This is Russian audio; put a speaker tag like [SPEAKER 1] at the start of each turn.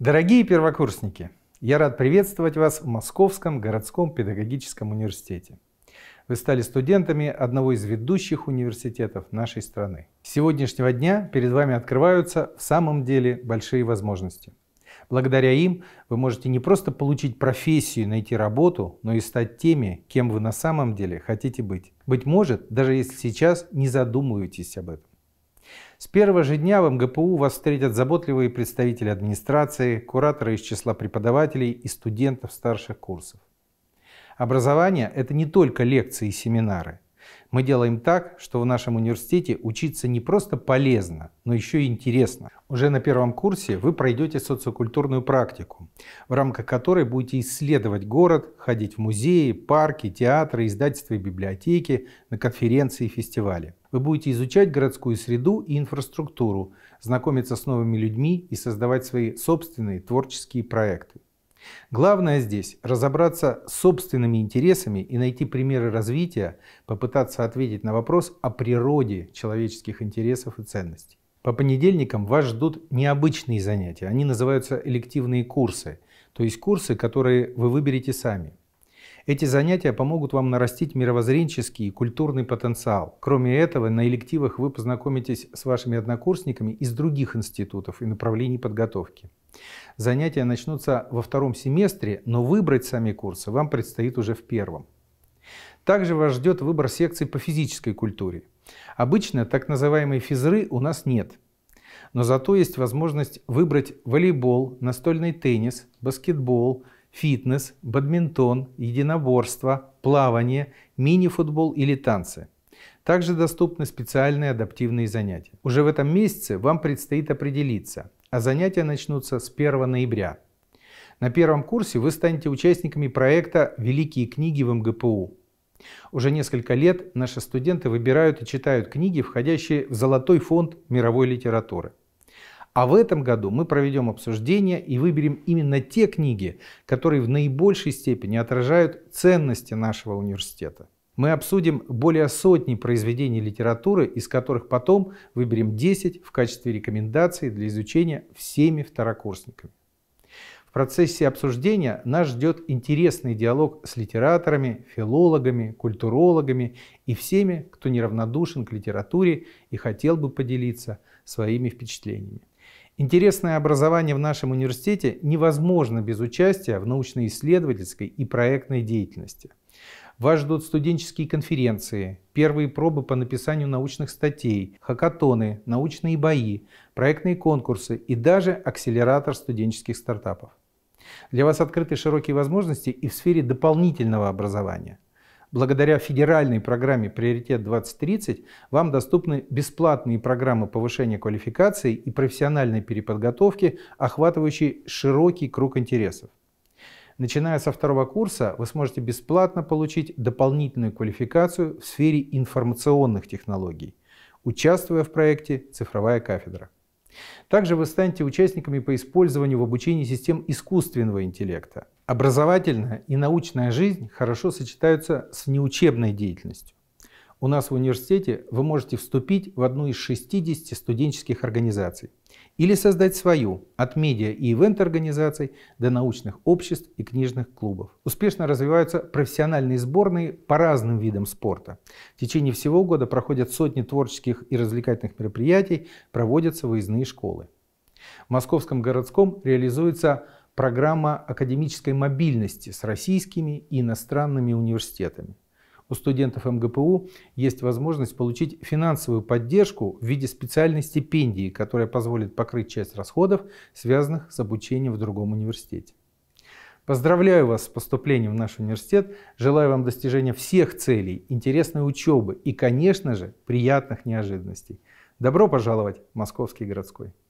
[SPEAKER 1] Дорогие первокурсники, я рад приветствовать вас в Московском городском педагогическом университете. Вы стали студентами одного из ведущих университетов нашей страны. С сегодняшнего дня перед вами открываются в самом деле большие возможности. Благодаря им вы можете не просто получить профессию, найти работу, но и стать теми, кем вы на самом деле хотите быть. Быть может, даже если сейчас не задумываетесь об этом. С первого же дня в МГПУ вас встретят заботливые представители администрации, кураторы из числа преподавателей и студентов старших курсов. Образование – это не только лекции и семинары. Мы делаем так, что в нашем университете учиться не просто полезно, но еще и интересно. Уже на первом курсе вы пройдете социокультурную практику, в рамках которой будете исследовать город, ходить в музеи, парки, театры, издательства и библиотеки, на конференции и фестивали. Вы будете изучать городскую среду и инфраструктуру, знакомиться с новыми людьми и создавать свои собственные творческие проекты. Главное здесь разобраться с собственными интересами и найти примеры развития, попытаться ответить на вопрос о природе человеческих интересов и ценностей. По понедельникам вас ждут необычные занятия. Они называются элективные курсы, то есть курсы, которые вы выберете сами. Эти занятия помогут вам нарастить мировоззренческий и культурный потенциал. Кроме этого, на элективах вы познакомитесь с вашими однокурсниками из других институтов и направлений подготовки. Занятия начнутся во втором семестре, но выбрать сами курсы вам предстоит уже в первом. Также вас ждет выбор секций по физической культуре. Обычно так называемые физры у нас нет. Но зато есть возможность выбрать волейбол, настольный теннис, баскетбол, фитнес, бадминтон, единоборство, плавание, мини-футбол или танцы. Также доступны специальные адаптивные занятия. Уже в этом месяце вам предстоит определиться, а занятия начнутся с 1 ноября. На первом курсе вы станете участниками проекта «Великие книги в МГПУ». Уже несколько лет наши студенты выбирают и читают книги, входящие в золотой фонд мировой литературы – а в этом году мы проведем обсуждение и выберем именно те книги, которые в наибольшей степени отражают ценности нашего университета. Мы обсудим более сотни произведений литературы, из которых потом выберем 10 в качестве рекомендаций для изучения всеми второкурсниками. В процессе обсуждения нас ждет интересный диалог с литераторами, филологами, культурологами и всеми, кто неравнодушен к литературе и хотел бы поделиться своими впечатлениями. Интересное образование в нашем университете невозможно без участия в научно-исследовательской и проектной деятельности. Вас ждут студенческие конференции, первые пробы по написанию научных статей, хакатоны, научные бои, проектные конкурсы и даже акселератор студенческих стартапов. Для вас открыты широкие возможности и в сфере дополнительного образования. Благодаря федеральной программе «Приоритет 2030» вам доступны бесплатные программы повышения квалификации и профессиональной переподготовки, охватывающие широкий круг интересов. Начиная со второго курса вы сможете бесплатно получить дополнительную квалификацию в сфере информационных технологий, участвуя в проекте «Цифровая кафедра». Также вы станете участниками по использованию в обучении систем искусственного интеллекта – Образовательная и научная жизнь хорошо сочетаются с неучебной деятельностью. У нас в университете вы можете вступить в одну из 60 студенческих организаций или создать свою от медиа и ивент-организаций до научных обществ и книжных клубов. Успешно развиваются профессиональные сборные по разным видам спорта. В течение всего года проходят сотни творческих и развлекательных мероприятий, проводятся выездные школы. В Московском городском реализуется программа академической мобильности с российскими и иностранными университетами. У студентов МГПУ есть возможность получить финансовую поддержку в виде специальной стипендии, которая позволит покрыть часть расходов, связанных с обучением в другом университете. Поздравляю вас с поступлением в наш университет. Желаю вам достижения всех целей, интересной учебы и, конечно же, приятных неожиданностей. Добро пожаловать в Московский городской.